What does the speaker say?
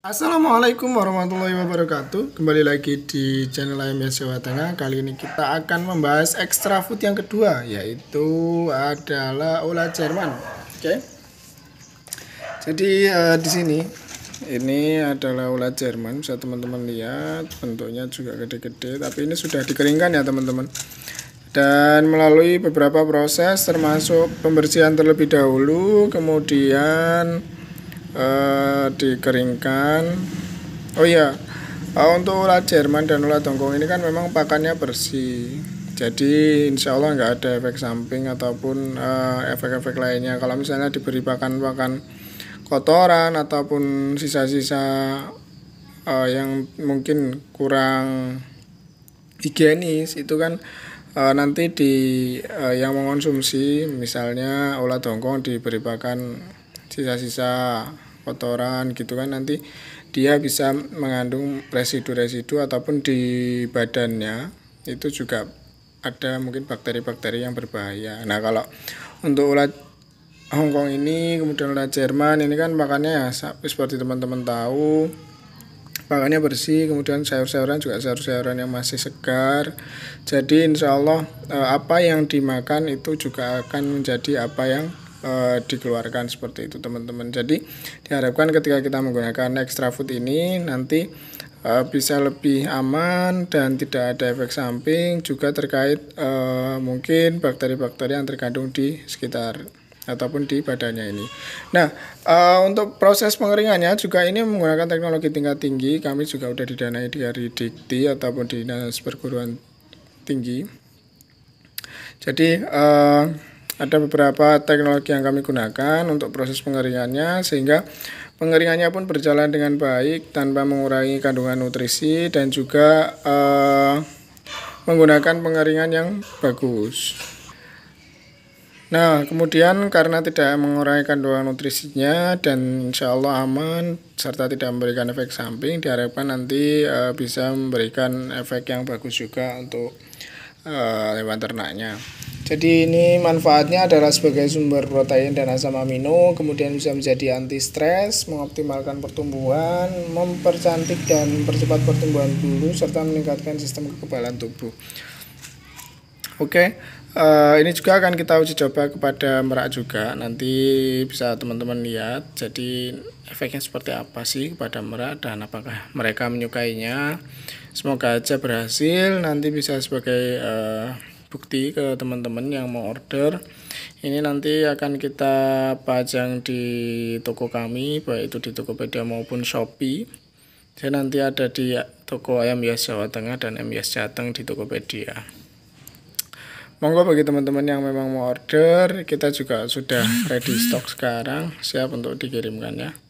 Assalamualaikum warahmatullahi wabarakatuh Kembali lagi di channel AMS Jawa Tengah Kali ini kita akan membahas extra food yang kedua Yaitu adalah olah Jerman Oke okay? Jadi uh, di sini Ini adalah olah Jerman Bisa teman-teman lihat Bentuknya juga gede-gede Tapi ini sudah dikeringkan ya teman-teman dan melalui beberapa proses termasuk pembersihan terlebih dahulu kemudian Eh, dikeringkan oh iya uh, untuk ulat Jerman dan ulat tongkong ini kan memang pakannya bersih jadi insya Allah nggak ada efek samping ataupun eh, efek-efek uh, lainnya kalau misalnya diberi pakan-pakan kotoran ataupun sisa-sisa uh, yang mungkin kurang higienis itu kan uh, nanti di uh, yang mengonsumsi, misalnya ulat tongkong diberi pakan sisa-sisa kotoran gitu kan nanti dia bisa mengandung residu-residu ataupun di badannya itu juga ada mungkin bakteri-bakteri yang berbahaya. Nah, kalau untuk ulat Hongkong ini kemudian ulat Jerman ini kan makannya ya seperti teman-teman tahu makannya bersih kemudian sayur-sayuran juga sayur-sayuran yang masih segar jadi insya Allah eh, apa yang dimakan itu juga akan menjadi apa yang e, dikeluarkan seperti itu teman-teman. Jadi diharapkan ketika kita menggunakan extra food ini nanti e, bisa lebih aman dan tidak ada efek samping juga terkait e, mungkin bakteri-bakteri yang terkandung di sekitar ataupun di badannya ini. Nah, uh, untuk proses pengeringannya juga ini menggunakan teknologi tingkat tinggi. Kami juga sudah didanai dari Dikti ataupun Dinas Perguruan Tinggi. Jadi uh, ada beberapa teknologi yang kami gunakan untuk proses pengeringannya sehingga pengeringannya pun berjalan dengan baik tanpa mengurangi kandungan nutrisi dan juga uh, menggunakan pengeringan yang bagus. Nah, kemudian karena tidak mengurangi kandungan nutrisinya dan insya Allah aman serta tidak memberikan efek samping, diharapkan nanti e, bisa memberikan efek yang bagus juga untuk e, hewan ternaknya. Jadi ini manfaatnya adalah sebagai sumber protein dan asam amino, kemudian bisa menjadi anti stres, mengoptimalkan pertumbuhan, mempercantik dan mempercepat pertumbuhan bulu serta meningkatkan sistem kekebalan tubuh. Oke, uh, ini juga akan kita uji coba kepada merak juga. Nanti bisa teman-teman lihat. Jadi efeknya seperti apa sih kepada merak dan apakah mereka menyukainya. Semoga aja berhasil. Nanti bisa sebagai uh, bukti ke teman-teman yang mau order ini nanti akan kita pajang di toko kami baik itu di Tokopedia maupun Shopee jadi nanti ada di toko ayam hias Jawa Tengah dan ayam Jateng di Tokopedia monggo bagi teman-teman yang memang mau order kita juga sudah ready stok sekarang siap untuk dikirimkan ya